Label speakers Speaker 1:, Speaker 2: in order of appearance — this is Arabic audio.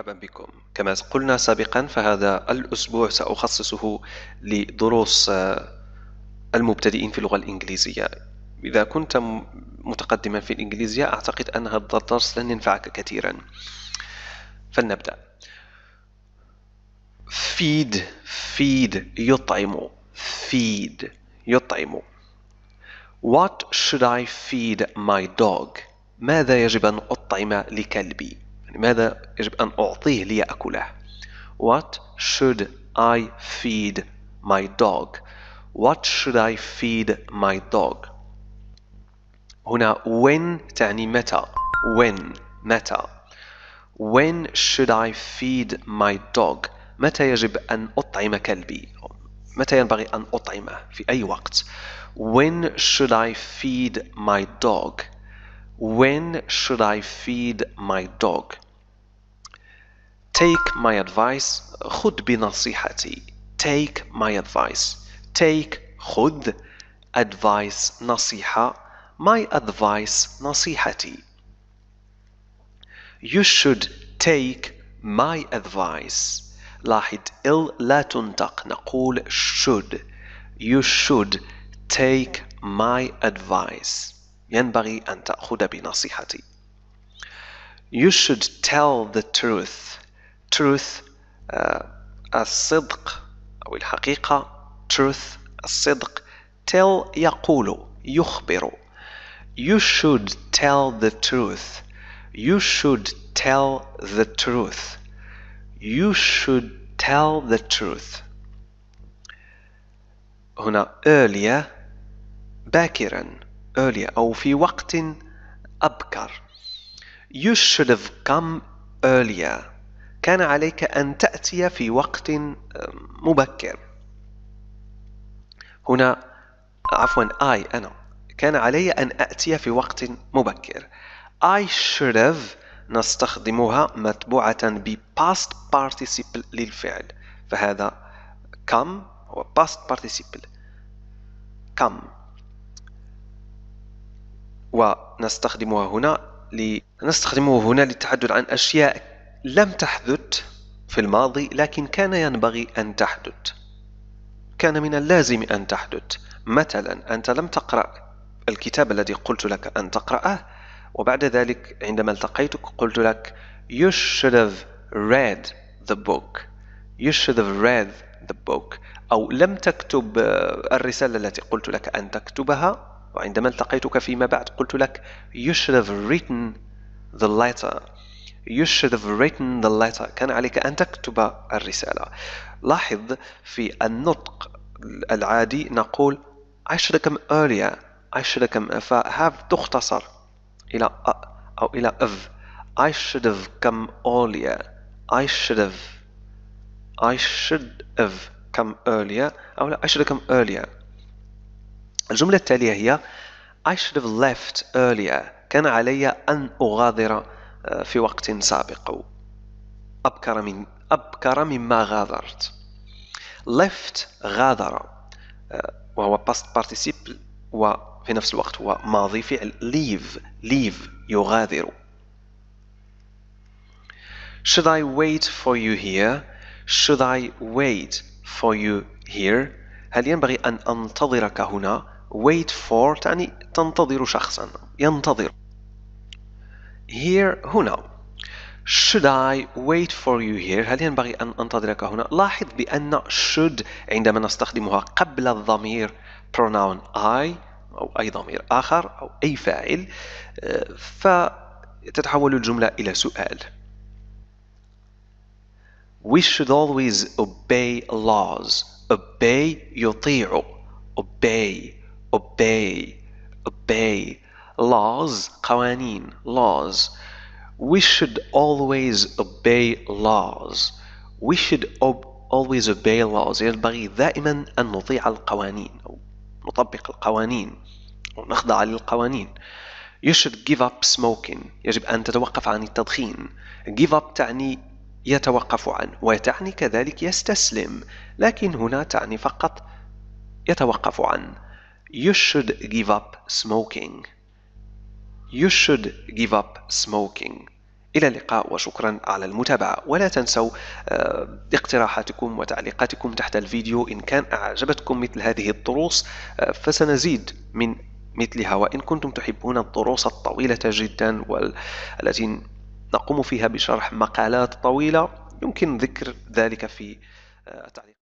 Speaker 1: مرحبا بكم كما قلنا سابقا فهذا الأسبوع سأخصصه لدروس آه، المبتدئين في اللغة الإنجليزية إذا كنت متقدما في الإنجليزية أعتقد أن هذا الدرس لن ينفعك كثيرا فلنبدأ فيد فيد يطعم فيد يطعم What should I feed my dog؟ ماذا يجب أن أطعم لكلبي؟ لماذا يجب أن أعطيه ليأكله What should I feed my dog What should I feed my dog هنا when تعني متى when متى When should I feed my dog متى يجب أن أطعم كلبي متى ينبغي أن أطعمه في أي وقت When should I feed my dog When should I feed my dog? Take my advice. خذ بنصيحتي. Take my advice. Take خذ advice نصيحة. My advice نصيحتي. You should take my advice. لاحظ ال لا تنطق نقول should. You should take my advice. ينبغي أن تأخذ بنصيحتي. You should tell the truth. Truth uh, الصدق أو الحقيقة. Truth الصدق. Tell يقول يخبر. You should tell the truth. You should tell the truth. You should tell the truth. هنا earlier باكرا earlier أو في وقت أبكر You should have come earlier كان عليك أن تأتي في وقت مبكر هنا عفوا I أنا كان علي أن أأتي في وقت مبكر I should have نستخدمها متبوعة ب past participle للفعل فهذا come هو past participle come ونستخدمها هنا نستخدمه هنا للتحدث عن أشياء لم تحدث في الماضي لكن كان ينبغي أن تحدث كان من اللازم أن تحدث مثلا أنت لم تقرأ الكتاب الذي قلت لك أن تقرأه وبعد ذلك عندما التقيتك قلت لك you should have read the book you should have read the book أو لم تكتب آه، الرسالة التي قلت لك أن تكتبها وعندما التقيتك فيما بعد قلت لك you should have written the letter you should have written the letter كان عليك أن تكتب الرسالة لاحظ في النطق العادي نقول I should have come earlier I should have come فهاف تختصر إلى أ أو إلى أف I should have come earlier I should have I should have come earlier أو لا I should have come earlier الجملة التالية هي I should have left earlier كان علي أن أغادر آه، في وقت سابق أو أبكر من أبكر مما غادرت left غادر آه، وهو past participle وفي نفس الوقت هو ماضي فعل leave leave يغادر should I wait for you here should I wait for you here هل ينبغي أن أنتظرك هنا wait for تعني تنتظر شخصا ينتظر here هنا should I wait for you here هل ينبغي أن أنتظرك هنا لاحظ بأن should عندما نستخدمها قبل الضمير pronoun I أو أي ضمير آخر أو أي فاعل فتتحول الجملة إلى سؤال We should always obey laws obey يطيع obey obey obey laws قوانين laws we should always obey laws we should ob always obey laws ينبغي دائما أن نطيع القوانين أو نطبق القوانين أو نخضع للقوانين you should give up smoking يجب أن تتوقف عن التدخين give up تعني يتوقف عن وتعني كذلك يستسلم لكن هنا تعني فقط يتوقف عن You should give up smoking. You should give up smoking. إلى اللقاء وشكرا على المتابعة ولا تنسوا آه، اقتراحاتكم وتعليقاتكم تحت الفيديو إن كان أعجبتكم مثل هذه الدروس آه، فسنزيد من مثلها وإن كنتم تحبون الدروس الطويلة جدا والتي نقوم فيها بشرح مقالات طويلة يمكن ذكر ذلك في آه، التعليق